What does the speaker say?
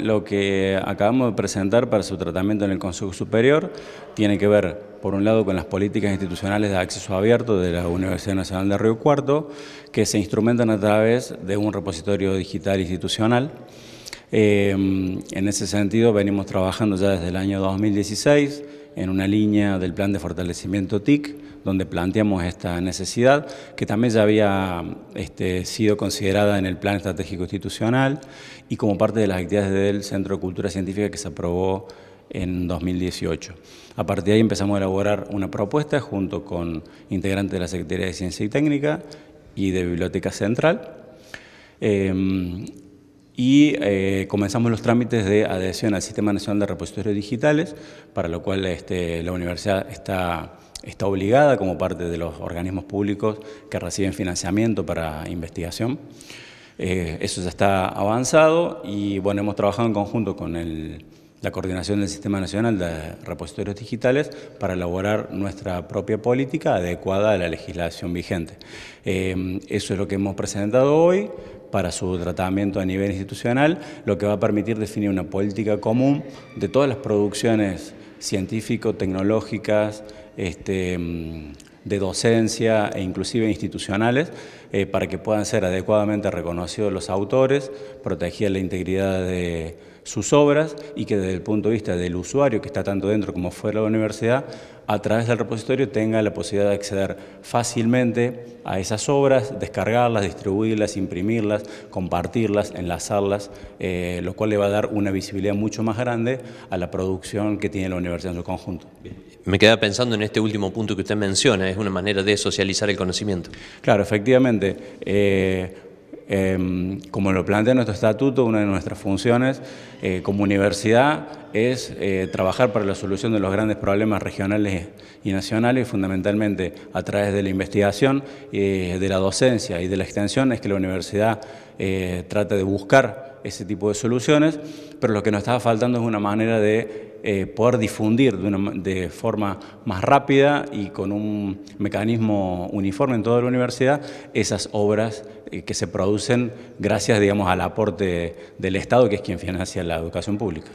Lo que acabamos de presentar para su tratamiento en el Consejo Superior tiene que ver, por un lado, con las políticas institucionales de acceso abierto de la Universidad Nacional de Río Cuarto, que se instrumentan a través de un repositorio digital institucional. Eh, en ese sentido, venimos trabajando ya desde el año 2016 en una línea del plan de fortalecimiento TIC, donde planteamos esta necesidad, que también ya había este, sido considerada en el plan estratégico institucional y como parte de las actividades del Centro de Cultura Científica que se aprobó en 2018. A partir de ahí empezamos a elaborar una propuesta junto con integrantes de la Secretaría de Ciencia y Técnica y de Biblioteca Central. Em, y eh, comenzamos los trámites de adhesión al Sistema Nacional de Repositorios Digitales, para lo cual este, la universidad está, está obligada como parte de los organismos públicos que reciben financiamiento para investigación. Eh, eso ya está avanzado y bueno, hemos trabajado en conjunto con el la coordinación del Sistema Nacional de Repositorios Digitales para elaborar nuestra propia política adecuada a la legislación vigente. Eh, eso es lo que hemos presentado hoy para su tratamiento a nivel institucional, lo que va a permitir definir una política común de todas las producciones científico-tecnológicas, este, mm, de docencia e inclusive institucionales eh, para que puedan ser adecuadamente reconocidos los autores, proteger la integridad de sus obras y que desde el punto de vista del usuario que está tanto dentro como fuera de la universidad, a través del repositorio tenga la posibilidad de acceder fácilmente a esas obras, descargarlas, distribuirlas, imprimirlas, compartirlas, enlazarlas, eh, lo cual le va a dar una visibilidad mucho más grande a la producción que tiene la universidad en su conjunto. Me queda pensando en este último punto que usted menciona, es una manera de socializar el conocimiento. Claro, efectivamente. Eh, em, como lo plantea nuestro estatuto, una de nuestras funciones eh, como universidad es eh, trabajar para la solución de los grandes problemas regionales y nacionales, fundamentalmente a través de la investigación, de la docencia y de la extensión, es que la universidad trata de buscar ese tipo de soluciones, pero lo que nos estaba faltando es una manera de eh, poder difundir de, forma más rápida y con un mecanismo uniforme en toda la universidad esas obras eh, que se producen gracias digamos, al aporte del Estado, que es quien financia la educación pública.